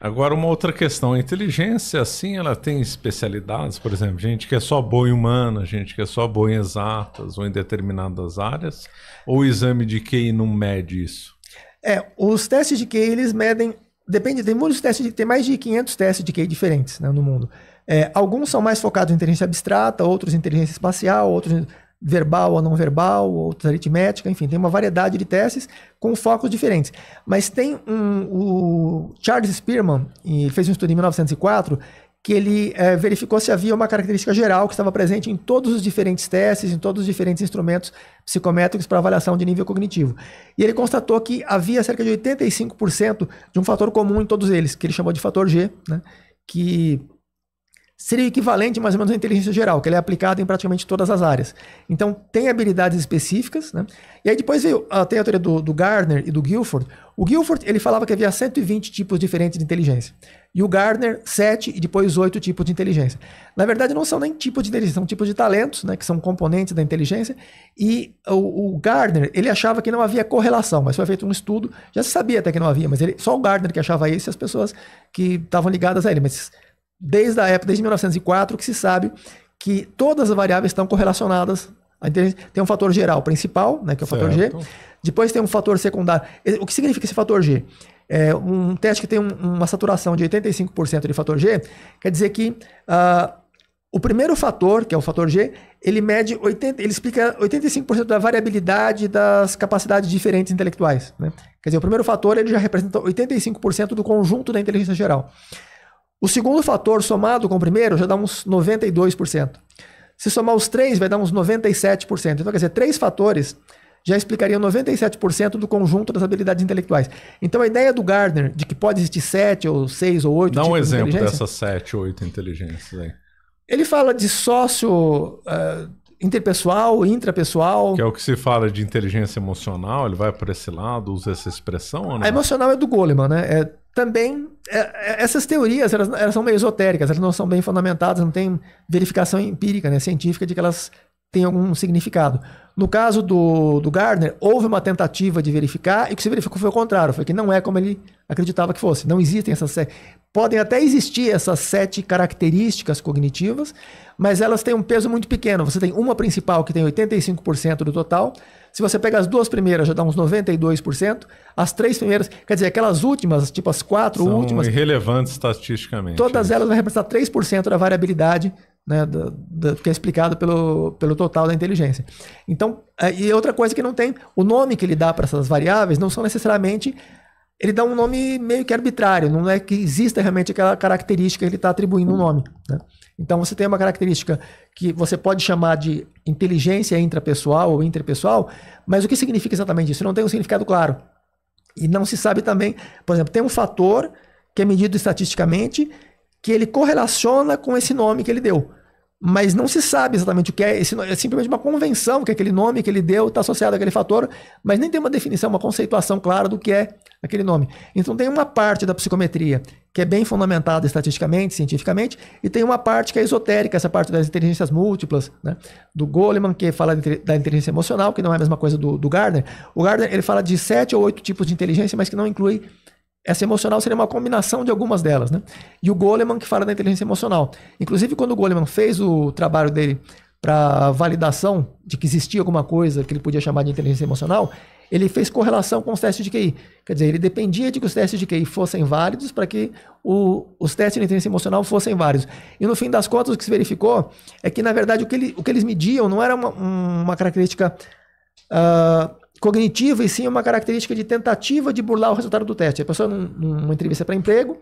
Agora, uma outra questão. A inteligência, assim, ela tem especialidades, por exemplo, gente que é só boa em humana, gente que é só boa em exatas ou em determinadas áreas, ou o exame de QI não mede isso? É, os testes de QI, eles medem... Depende, tem muitos testes, de, tem mais de 500 testes de QI diferentes né, no mundo. É, alguns são mais focados em inteligência abstrata, outros em inteligência espacial, outros verbal ou não verbal, outros aritmética, enfim, tem uma variedade de testes com focos diferentes. Mas tem um, o Charles Spearman, ele fez um estudo em 1904, que ele é, verificou se havia uma característica geral que estava presente em todos os diferentes testes, em todos os diferentes instrumentos psicométricos para avaliação de nível cognitivo. E ele constatou que havia cerca de 85% de um fator comum em todos eles, que ele chamou de fator G, né? que seria o equivalente mais ou menos à inteligência geral, que ela é aplicada em praticamente todas as áreas. Então, tem habilidades específicas, né? E aí depois veio, ah, tem a teoria do, do, Gardner e do Guilford. O Guilford, ele falava que havia 120 tipos diferentes de inteligência. E o Gardner, 7 e depois 8 tipos de inteligência. Na verdade, não são nem tipos de inteligência, são tipos de talentos, né? Que são componentes da inteligência. E o, o Gardner, ele achava que não havia correlação, mas foi feito um estudo, já se sabia até que não havia, mas ele, só o Gardner que achava isso e as pessoas que estavam ligadas a ele, mas desde a época, desde 1904, que se sabe que todas as variáveis estão correlacionadas. Tem um fator geral principal, né, que é o fator certo. G. Depois tem um fator secundário. O que significa esse fator G? É um teste que tem um, uma saturação de 85% de fator G quer dizer que uh, o primeiro fator, que é o fator G, ele mede 80, ele explica 85% da variabilidade das capacidades diferentes intelectuais. Né? Quer dizer, o primeiro fator ele já representa 85% do conjunto da inteligência geral. O segundo fator somado com o primeiro já dá uns 92%. Se somar os três, vai dar uns 97%. Então, quer dizer, três fatores já explicariam 97% do conjunto das habilidades intelectuais. Então, a ideia do Gardner de que pode existir sete ou seis ou oito. Dá um exemplo de dessas sete ou oito inteligências aí. Ele fala de sócio. Uh, interpessoal, intrapessoal. Que é o que se fala de inteligência emocional, ele vai para esse lado, usa essa expressão? A emocional é do Goleman, né? É também é, é, essas teorias elas, elas, são meio esotéricas, elas não são bem fundamentadas, não tem verificação empírica, né, científica de que elas têm algum significado. No caso do, do Gardner, houve uma tentativa de verificar e o que se verificou foi o contrário. Foi que não é como ele acreditava que fosse. Não existem essas sete. Podem até existir essas sete características cognitivas, mas elas têm um peso muito pequeno. Você tem uma principal que tem 85% do total. Se você pega as duas primeiras, já dá uns 92%. As três primeiras, quer dizer, aquelas últimas, tipo as quatro São últimas. irrelevantes estatisticamente. Todas é elas vão representar 3% da variabilidade né, que é explicado pelo, pelo total da inteligência. Então, é, e outra coisa que não tem, o nome que ele dá para essas variáveis não são necessariamente. Ele dá um nome meio que arbitrário, não é que exista realmente aquela característica que ele está atribuindo o um nome. Né? Então, você tem uma característica que você pode chamar de inteligência intrapessoal ou interpessoal, mas o que significa exatamente isso? Não tem um significado claro. E não se sabe também, por exemplo, tem um fator que é medido estatisticamente que ele correlaciona com esse nome que ele deu mas não se sabe exatamente o que é. Esse, é simplesmente uma convenção que aquele nome que ele deu está associado àquele fator, mas nem tem uma definição, uma conceituação clara do que é aquele nome. Então tem uma parte da psicometria que é bem fundamentada estatisticamente, cientificamente, e tem uma parte que é esotérica, essa parte das inteligências múltiplas, né? do Goleman, que fala da inteligência emocional, que não é a mesma coisa do, do Gardner. O Gardner ele fala de sete ou oito tipos de inteligência, mas que não inclui essa emocional seria uma combinação de algumas delas, né? E o Goleman que fala da inteligência emocional. Inclusive, quando o Goleman fez o trabalho dele para validação de que existia alguma coisa que ele podia chamar de inteligência emocional, ele fez correlação com os testes de QI. Quer dizer, ele dependia de que os testes de QI fossem válidos para que o, os testes de inteligência emocional fossem válidos. E no fim das contas, o que se verificou é que, na verdade, o que, ele, o que eles mediam não era uma, uma característica uh, cognitiva e sim uma característica de tentativa de burlar o resultado do teste. A pessoa, numa entrevista para emprego,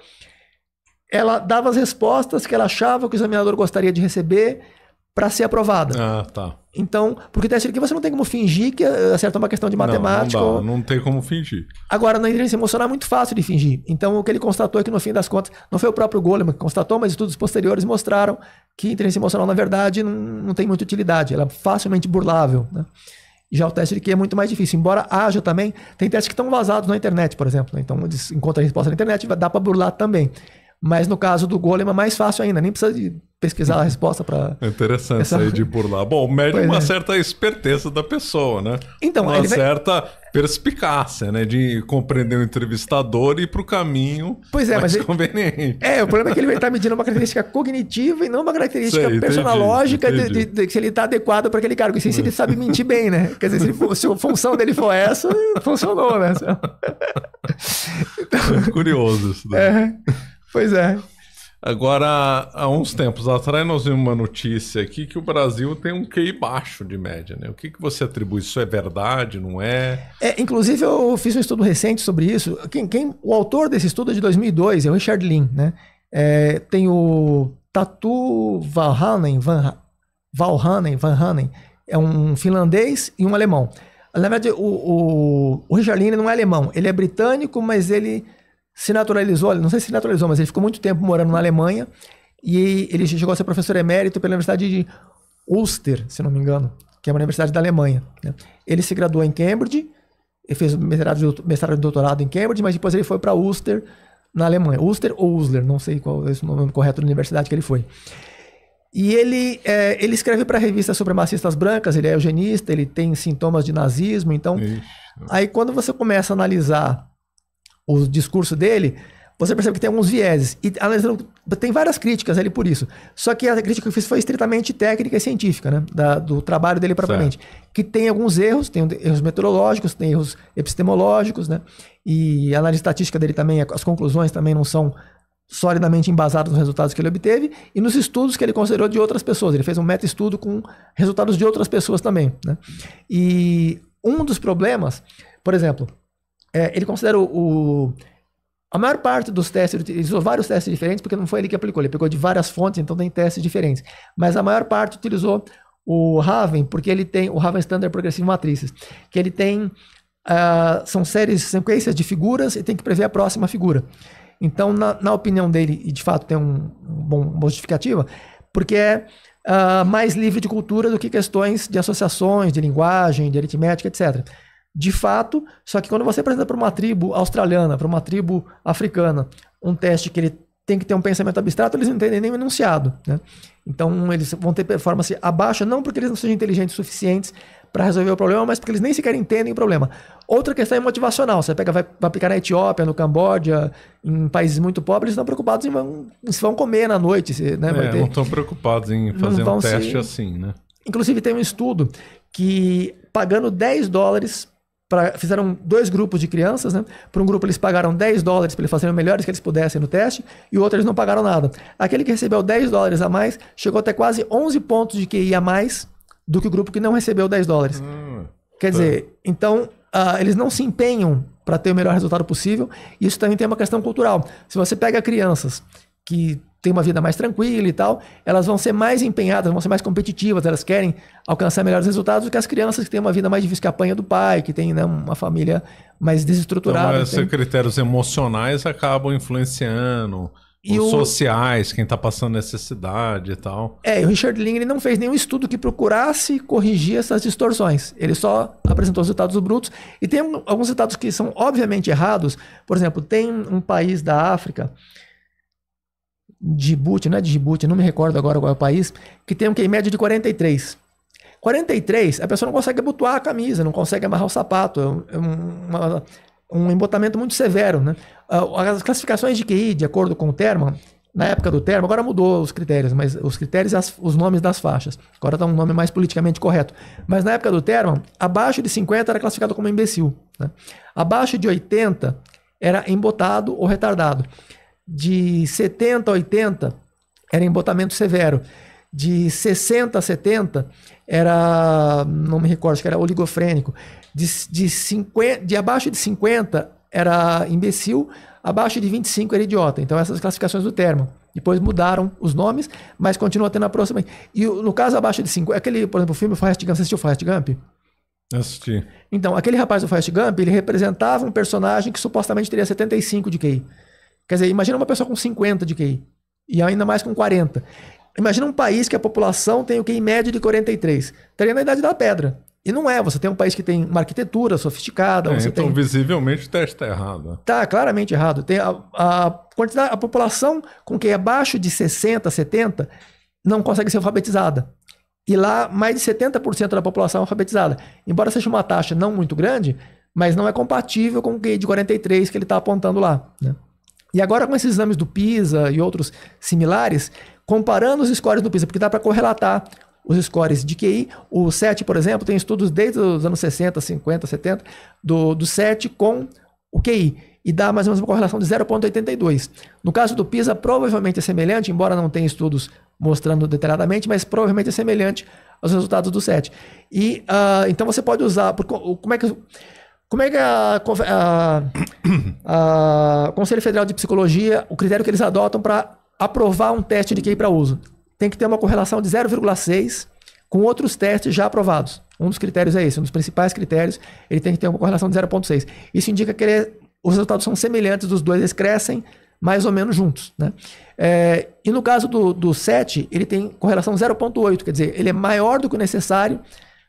ela dava as respostas que ela achava que o examinador gostaria de receber para ser aprovada. Ah, tá. Então, porque teste aqui você não tem como fingir que eh, acerta uma questão de matemática. Não, não, dá, ou... não tem como fingir. Agora, na inteligência emocional é muito fácil de fingir. Então, o que ele constatou é que no fim das contas, não foi o próprio Goleman que constatou, mas estudos posteriores mostraram que inteligência emocional, na verdade, não, não tem muita utilidade. Ela é facilmente burlável. Né? Já o teste de Q é muito mais difícil. Embora haja também, tem testes que estão vazados na internet, por exemplo. Né? Então, encontra a resposta na internet, dá para burlar também. Mas no caso do Golem é mais fácil ainda, nem precisa de pesquisar a resposta para. interessante essa... sair de por lá. Bom, mede uma é. certa esperteza da pessoa, né? Então, uma vai... certa perspicácia, né? De compreender o entrevistador e ir para o caminho pois é, mais mas ele... É, o problema é que ele vai estar tá medindo uma característica cognitiva e não uma característica Sei, personológica entendi, entendi. De, de, de, se ele está adequado para aquele cargo. E se, se ele sabe hum. mentir bem, né? Quer dizer, se, for, se a função dele for essa, funcionou, né? Então... É curioso isso daí. Né? É. Pois é. Agora, há uns tempos atrás, nós vimos uma notícia aqui que o Brasil tem um QI baixo de média, né? O que, que você atribui? Isso é verdade, não é? é inclusive, eu fiz um estudo recente sobre isso. Quem, quem, o autor desse estudo é de 2002, é o Richard Lin, né? É, tem o Tatu Valhanen, Van, Valhanen, Vanhanen, é um finlandês e um alemão. Na verdade, o, o, o Richard Lin não é alemão, ele é britânico, mas ele se naturalizou, não sei se naturalizou, mas ele ficou muito tempo morando na Alemanha e ele chegou a ser professor emérito pela Universidade de Ulster, se não me engano, que é uma universidade da Alemanha. Né? Ele se graduou em Cambridge, ele fez mestrado, e doutorado em Cambridge, mas depois ele foi para Ulster, na Alemanha. Ulster ou Usler, não sei qual é o nome correto da universidade que ele foi. E ele, é, ele escreve para a revista Supremacistas Brancas, ele é eugenista, ele tem sintomas de nazismo, então... Ixi. Aí quando você começa a analisar o discurso dele, você percebe que tem alguns vieses. E tem várias críticas ali por isso. Só que a crítica que eu fiz foi estritamente técnica e científica, né? Da, do trabalho dele propriamente. Certo. Que tem alguns erros, tem erros meteorológicos tem erros epistemológicos, né? E a análise estatística dele também, as conclusões também não são solidamente embasadas nos resultados que ele obteve e nos estudos que ele considerou de outras pessoas. Ele fez um meta-estudo com resultados de outras pessoas também, né? E um dos problemas, por exemplo, é, ele considera o, o, A maior parte dos testes, ele utilizou vários testes diferentes, porque não foi ele que aplicou, ele pegou de várias fontes, então tem testes diferentes. Mas a maior parte utilizou o Raven, porque ele tem o Raven Standard Progressive Matrizes, que ele tem. Uh, são séries, sequências de figuras e tem que prever a próxima figura. Então, na, na opinião dele, e de fato tem um, um bom, uma justificativa, porque é uh, mais livre de cultura do que questões de associações, de linguagem, de aritmética, etc de fato, só que quando você apresenta para uma tribo australiana, para uma tribo africana, um teste que ele tem que ter um pensamento abstrato, eles não entendem nem o enunciado. Né? Então, eles vão ter performance abaixo, não porque eles não sejam inteligentes o suficientes para resolver o problema, mas porque eles nem sequer entendem o problema. Outra questão é motivacional. Você pega, vai, vai aplicar na Etiópia, no Camboja, em países muito pobres, eles estão preocupados em vão, se vão comer na noite. Se, né, é, ter... não estão preocupados em fazer um teste se... assim. Né? Inclusive, tem um estudo que pagando 10 dólares Pra, fizeram dois grupos de crianças, né? Para um grupo eles pagaram 10 dólares para eles fazerem o melhor que eles pudessem no teste, e o outro eles não pagaram nada. Aquele que recebeu 10 dólares a mais chegou até quase 11 pontos de QI a mais do que o grupo que não recebeu 10 dólares. Hum, Quer tá. dizer, então uh, eles não se empenham para ter o melhor resultado possível, e isso também tem uma questão cultural. Se você pega crianças que têm uma vida mais tranquila e tal, elas vão ser mais empenhadas, vão ser mais competitivas, elas querem alcançar melhores resultados do que as crianças que têm uma vida mais difícil, que apanha do pai, que tem né, uma família mais desestruturada. Então, esses tem... critérios emocionais acabam influenciando e os o... sociais, quem está passando necessidade e tal. É, o Richard Ling não fez nenhum estudo que procurasse corrigir essas distorções. Ele só apresentou os resultados brutos. E tem alguns resultados que são obviamente errados. Por exemplo, tem um país da África Djibouti, não é Djibouti, não me recordo agora qual é o país, que tem um QI média de 43. 43, a pessoa não consegue abotoar a camisa, não consegue amarrar o sapato, é um, é uma, um embotamento muito severo. Né? Ah, as classificações de QI, de acordo com o Terman, na época do termo, agora mudou os critérios, mas os critérios e os nomes das faixas. Agora está um nome mais politicamente correto. Mas na época do termo, abaixo de 50 era classificado como imbecil. Né? Abaixo de 80 era embotado ou retardado de 70 a 80 era embotamento severo, de 60 a 70 era, não me recordo, acho que era oligofrênico, de, de, 50, de abaixo de 50 era imbecil, abaixo de 25 era idiota. Então essas classificações do termo. Depois mudaram os nomes, mas continua tendo a próxima. E no caso abaixo de 50, aquele, por exemplo, o filme Forrest Gump, você assistiu Forrest Gump? Assisti. Então, aquele rapaz do Forrest Gump, ele representava um personagem que supostamente teria 75 de QI. Quer dizer, imagina uma pessoa com 50 de QI e ainda mais com 40. Imagina um país que a população tem o QI médio de 43. Estaria tá na idade da pedra. E não é, você tem um país que tem uma arquitetura sofisticada. É, então, tem... visivelmente, o teste está errado. Está claramente errado. Tem a, a, quantidade, a população com quem abaixo de 60, 70 não consegue ser alfabetizada. E lá, mais de 70% da população é alfabetizada. Embora seja uma taxa não muito grande, mas não é compatível com o QI de 43 que ele está apontando lá. Né? E agora com esses exames do PISA e outros similares, comparando os scores do PISA, porque dá para correlatar os scores de QI. O SET, por exemplo, tem estudos desde os anos 60, 50, 70, do, do SET com o QI. E dá mais ou menos uma correlação de 0,82. No caso do PISA, provavelmente é semelhante, embora não tenha estudos mostrando detalhadamente, mas provavelmente é semelhante aos resultados do SET. E uh, então você pode usar. Por, como é que. Como é que é a, a, a, a Conselho Federal de Psicologia, o critério que eles adotam para aprovar um teste de QI para uso? Tem que ter uma correlação de 0,6 com outros testes já aprovados. Um dos critérios é esse, um dos principais critérios, ele tem que ter uma correlação de 0,6. Isso indica que ele, é, os resultados são semelhantes dos dois, eles crescem mais ou menos juntos. Né? É, e no caso do, do 7, ele tem correlação 0,8, quer dizer, ele é maior do que o necessário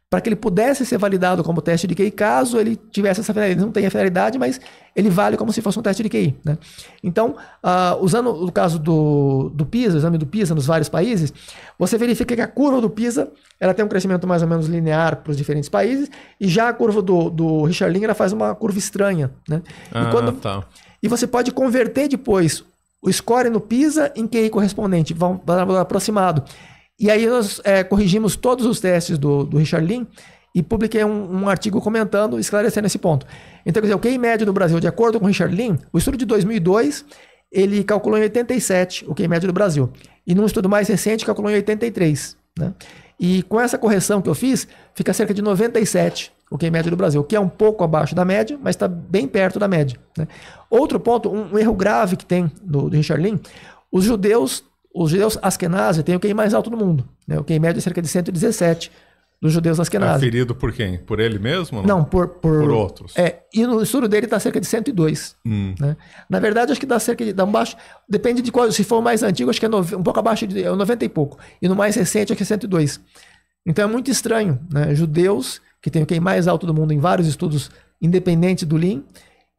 para que ele pudesse ser validado como teste de QI, caso ele tivesse essa finalidade. Ele não tem a finalidade, mas ele vale como se fosse um teste de QI. Né? Então, uh, usando o caso do, do PISA, o exame do PISA nos vários países, você verifica que a curva do PISA ela tem um crescimento mais ou menos linear para os diferentes países, e já a curva do, do Richard Link, ela faz uma curva estranha. Né? Ah, e, quando, tá. e você pode converter depois o score no PISA em QI correspondente, dar um valor aproximado. E aí nós é, corrigimos todos os testes do, do Richard Lin e publiquei um, um, artigo comentando, esclarecendo esse ponto. Então, quer dizer, o QI médio do Brasil, de acordo com o Richard Lin, o estudo de 2002, ele calculou em 87 o QI médio do Brasil. E num estudo mais recente, calculou em 83. Né? E com essa correção que eu fiz, fica cerca de 97 o QI médio do Brasil, que é um pouco abaixo da média, mas está bem perto da média. Né? Outro ponto, um, um, erro grave que tem do, do Richard Lin, os judeus os judeus Askenazi têm o QI mais alto do mundo. Né? O QI médio é cerca de 117 dos judeus Askenazi. Referido é ferido por quem? Por ele mesmo? Não, não por, por, por... outros. É, e no estudo dele está cerca de 102. Hum. Né? Na verdade, acho que dá cerca de... Dá um baixo, depende de qual... Se for o mais antigo, acho que é no, um pouco abaixo de... É 90 e pouco. E no mais recente, acho que é 102. Então é muito estranho. Né? Judeus, que tem o QI mais alto do mundo em vários estudos, independente do Lean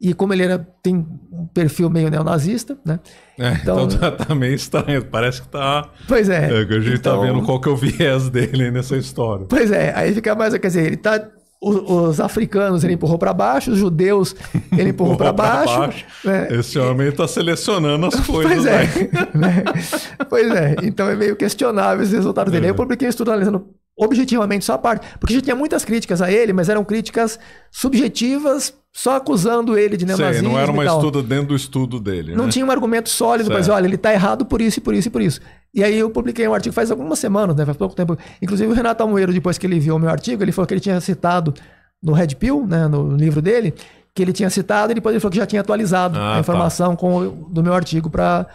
e como ele era, tem um perfil meio neonazista, né? É, então, então tá, tá, meio estranho, parece que tá. Pois é. é que a gente tá então, tá vendo qual que é o viés dele nessa história. Pois é, aí fica mais, quer dizer, ele tá. Os, os africanos ele empurrou para baixo, os judeus ele empurrou para baixo. baixo. Né? Esse homem tá selecionando as coisas. Pois é. Né? pois é, então é meio questionável os resultados dele. É. Eu publiquei um estudo analisando objetivamente só a parte. Porque já tinha muitas críticas a ele, mas eram críticas subjetivas, só acusando ele de neonazismo. Sim, não era uma estudo dentro do estudo dele. Não né? tinha um argumento sólido, certo. mas olha, ele está errado por isso, e por isso e por isso. E aí eu publiquei um artigo faz algumas semanas, né? Faz pouco tempo. Inclusive o Renato Almoeiro, depois que ele viu o meu artigo, ele falou que ele tinha citado no Red Pill, né? No livro dele, que ele tinha citado, e depois ele falou que já tinha atualizado ah, a tá. informação tá. com, do meu artigo para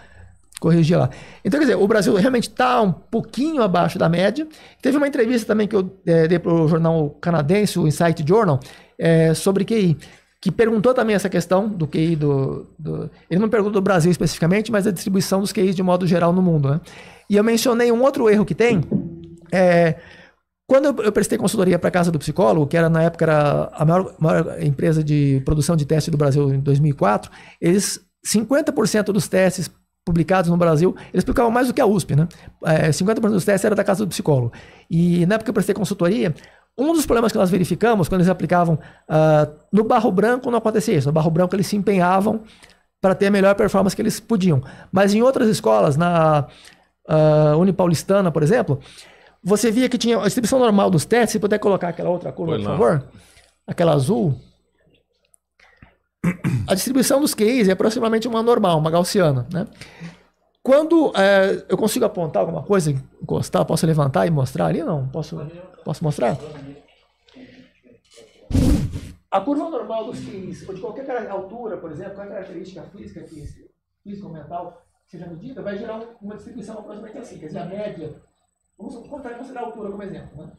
corrigir lá. Então, quer dizer, o Brasil realmente está um pouquinho abaixo da média. Teve uma entrevista também que eu é, dei para o jornal canadense, o Insight Journal, é, sobre QI, que perguntou também essa questão do QI do, do, Ele não perguntou do Brasil especificamente, mas da distribuição dos QIs de modo geral no mundo. Né? E eu mencionei um outro erro que tem. É, quando eu, eu prestei consultoria para a Casa do Psicólogo, que era na época era a maior, maior empresa de produção de teste do Brasil em 2004, eles 50% dos testes publicados no Brasil, eles publicavam mais do que a USP, né? É, 50% dos testes era da casa do psicólogo. E na época que eu prestei consultoria, um dos problemas que nós verificamos quando eles aplicavam uh, no barro branco não acontecia isso. No barro branco eles se empenhavam para ter a melhor performance que eles podiam. Mas em outras escolas, na uh, ah, Unipaulistana, por exemplo, você via que tinha a distribuição normal dos testes. Se puder colocar aquela outra cor, por favor, aquela azul. A distribuição dos QIs é aproximadamente uma normal, uma gaussiana, né? Quando é, eu consigo apontar alguma coisa, encostar, posso levantar e mostrar ali? Não, posso, posso mostrar? A curva normal dos QIs, ou de qualquer altura, por exemplo, qualquer característica física, física ou mental, seja medida, vai gerar uma distribuição aproximadamente assim, quer dizer, a média. Vamos contar, considerar a altura como exemplo, né?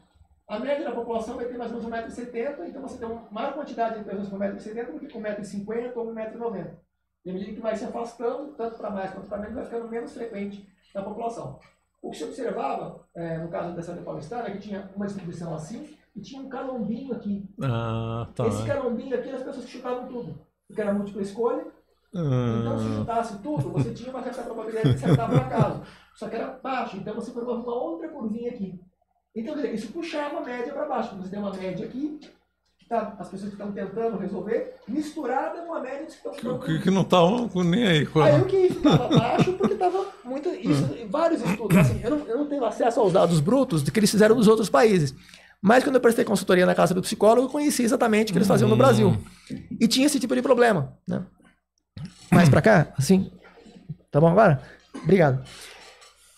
A média da população vai ter mais ou menos 1,70m, então você tem uma maior quantidade de pessoas com 1,70m do que com 1,50m ou 1,90m. de medida que vai se afastando, tanto para mais quanto para menos, vai ficando menos frequente na população. O que se observava, é, no caso dessa paulistana, é que tinha uma distribuição assim, e tinha um calombinho aqui. Ah, tá. Esse calombinho aqui as pessoas chutavam tudo, porque era múltipla escolha. Então, se ah. chutasse tudo, você tinha uma certa probabilidade de acertar por acaso. Só que era baixo, então você formava uma outra curvinha aqui. Então, dizer, isso puxava a média para baixo. Você tem uma média aqui, que tá, as pessoas que estão tentando resolver, misturada com a média que estão O Que, que não estavam nem aí. Qual... Aí o que estava baixo, porque estava muito. Isso, hum. vários estudos. Assim, eu, não, eu não tenho acesso aos dados brutos que eles fizeram nos outros países. Mas quando eu prestei consultoria na casa do psicólogo, eu conheci exatamente o que eles faziam no hum. Brasil. E tinha esse tipo de problema. Né? Mais para cá? Assim? Tá bom agora? Obrigado.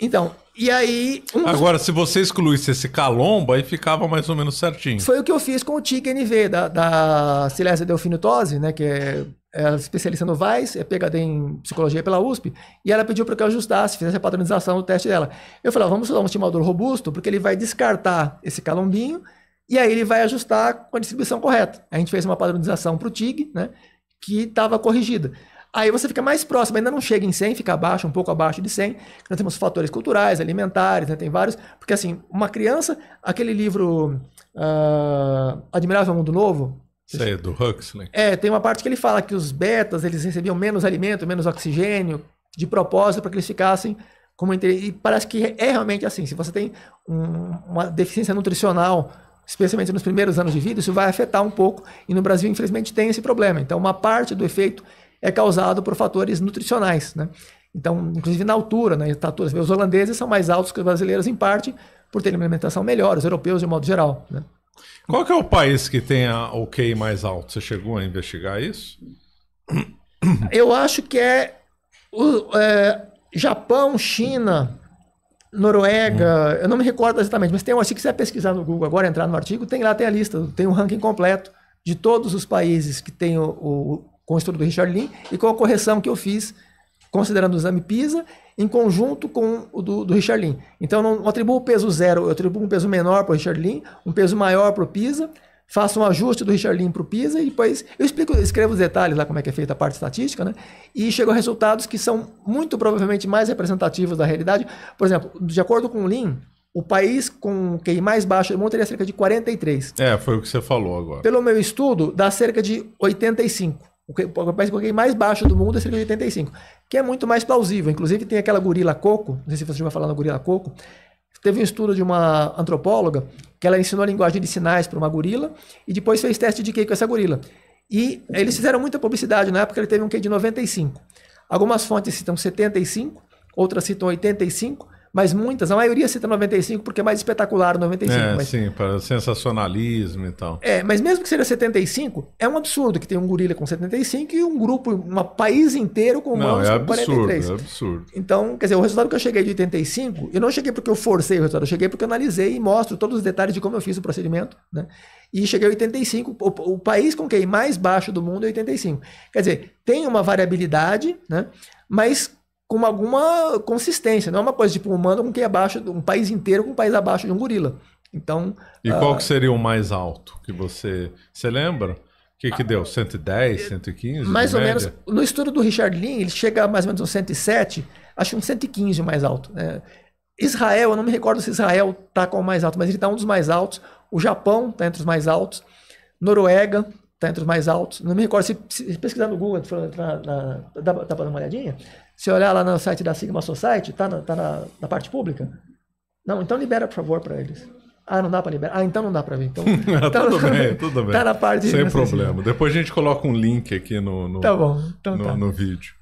Então, e aí. Um... Agora, se você excluísse esse calombo, aí ficava mais ou menos certinho. Foi o que eu fiz com o TIC-NV, da, da Silésia Delfino Tosi, né? Que é, é especialista no VAIS, é PHD em psicologia pela USP, e ela pediu para que eu ajustasse, fizesse a padronização do teste dela. Eu falei, vamos usar um estimador robusto, porque ele vai descartar esse calombinho, e aí ele vai ajustar com a distribuição correta. A gente fez uma padronização para o TIG, né? Que estava corrigida. Aí você fica mais próximo, ainda não chega em 100, fica abaixo, um pouco abaixo de 100. Nós temos fatores culturais, alimentares, né? tem vários. Porque, assim, uma criança, aquele livro uh, Admirável Mundo Novo. Isso aí é do Huxley. É, tem uma parte que ele fala que os betas eles recebiam menos alimento, menos oxigênio, de propósito, para que eles ficassem como entre... E parece que é, é realmente assim. Se você tem um, uma deficiência nutricional, especialmente nos primeiros anos de vida, isso vai afetar um pouco. E no Brasil, infelizmente, tem esse problema. Então, uma parte do efeito é causado por fatores nutricionais. Né? Então, inclusive na altura, na né, estatura, tá os holandeses são mais altos que os brasileiros, em parte, por terem uma alimentação melhor, os europeus de modo geral. Né? Qual é o país que tem a, o QI mais alto? Você chegou a investigar isso? Eu acho que é, o, é Japão, China, Noruega, hum. eu não me recordo exatamente, mas tem um, se quiser pesquisar no Google agora, entrar no artigo, tem lá, tem a lista, tem o um ranking completo de todos os países que tem o, o com o estudo do Richard Lin e com a correção que eu fiz, considerando o exame PISA, em conjunto com o do, do Richard Lin. Então, não atribuo peso zero, eu atribuo um peso menor para o Richard Lin, um peso maior para o PISA, faço um ajuste do Richard Lin para o PISA e depois eu explico, escrevo os detalhes lá como é que é feita a parte estatística, né? E chego a resultados que são muito provavelmente mais representativos da realidade. Por exemplo, de acordo com o Lin, o país com quem QI mais baixo do mundo teria cerca de 43. É, foi o que você falou agora. Pelo meu estudo, dá cerca de 85. O o é mais baixo do mundo é cerca de 85, que é muito mais plausível. Inclusive, tem aquela gorila coco, não sei se você já vai falar na gorila coco. Teve um estudo de uma antropóloga que ela ensinou a linguagem de sinais para uma gorila e depois fez teste de QI com essa gorila. E eles fizeram muita publicidade na época, ele teve um QI de 95. Algumas fontes citam 75, outras citam 85, mas muitas, a maioria cita 95 porque é mais espetacular 95. É, mas... sim, para sensacionalismo e tal. É, mas mesmo que seja 75, é um absurdo que tem um gorila com 75 e um grupo, um país inteiro com humanos não, é absurdo, com 43. É absurdo. Então, quer dizer, o resultado que eu cheguei de 85, eu não cheguei porque eu forcei o resultado, eu cheguei porque eu analisei e mostro todos os detalhes de como eu fiz o procedimento, né? E cheguei a 85, o, o país com quem mais baixo do mundo é 85. Quer dizer, tem uma variabilidade, né? Mas com alguma consistência. Não é uma coisa tipo um com quem é um país inteiro com um país abaixo de um gorila. Então. E qual uh... que seria o mais alto que você. se lembra? O que, que deu? 110, 115? Mais ou média? menos. No estudo do Richard Lin, ele chega a mais ou menos uns 107, acho um 115 mais alto. Né? Israel, eu não me recordo se Israel está com o mais alto, mas ele está um dos mais altos. O Japão está entre os mais altos. Noruega está entre os mais altos. Não me recordo se, se pesquisar no Google, tá dá para dar uma olhadinha. Se olhar lá no site da Sigma Society, tá na, tá na, na parte pública? Não, então libera, por favor, para eles. Ah, não dá para liberar? Ah, então não dá para ver. Então, então tudo bem, tudo bem. Tá na parte... Sem problema. Depois a gente coloca um link aqui no, no, tá bom. Então, no, tá. no vídeo.